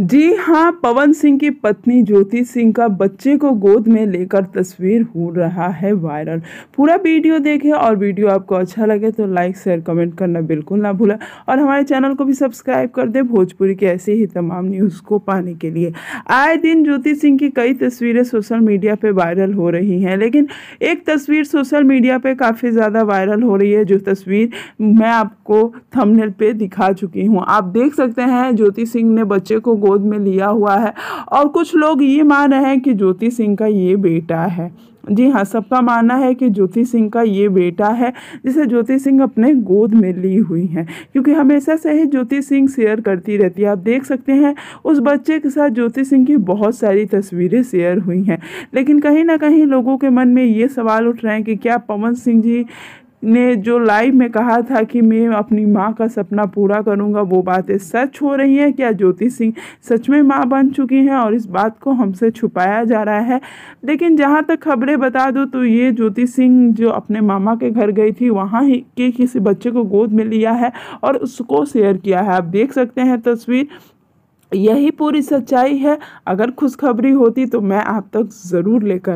जी हाँ पवन सिंह की पत्नी ज्योति सिंह का बच्चे को गोद में लेकर तस्वीर हो रहा है वायरल पूरा वीडियो देखें और वीडियो आपको अच्छा लगे तो लाइक शेयर कमेंट करना बिल्कुल ना भूलें और हमारे चैनल को भी सब्सक्राइब कर दें भोजपुरी के ऐसे ही तमाम न्यूज़ को पाने के लिए आए दिन ज्योति सिंह की कई तस्वीरें सोशल मीडिया पर वायरल हो रही हैं लेकिन एक तस्वीर सोशल मीडिया पर काफ़ी ज़्यादा वायरल हो रही है जो तस्वीर मैं आपको थमनेल पर दिखा चुकी हूँ आप देख सकते हैं ज्योति सिंह ने बच्चे को गोद में लिया हुआ है और कुछ लोग ये मान रहे हैं कि ज्योति सिंह का ये बेटा है जी हाँ सबका मानना है कि ज्योति सिंह का ये बेटा है जिसे ज्योति सिंह अपने गोद में ली हुई हैं क्योंकि हमेशा से ही ज्योति सिंह शेयर करती रहती है आप देख सकते हैं उस बच्चे के साथ ज्योति सिंह की बहुत सारी तस्वीरें शेयर हुई हैं लेकिन कहीं ना कहीं लोगों के मन में ये सवाल उठ रहे हैं कि क्या पवन सिंह जी ने जो लाइव में कहा था कि मैं अपनी माँ का सपना पूरा करूँगा वो बातें सच हो रही हैं क्या ज्योति सिंह सच में माँ बन चुकी हैं और इस बात को हमसे छुपाया जा रहा है लेकिन जहाँ तक खबरें बता दो तो ये ज्योति सिंह जो अपने मामा के घर गई थी वहाँ ही के किसी बच्चे को गोद में लिया है और उसको शेयर किया है आप देख सकते हैं तस्वीर यही पूरी सच्चाई है अगर खुशखबरी होती तो मैं आप तक ज़रूर लेकर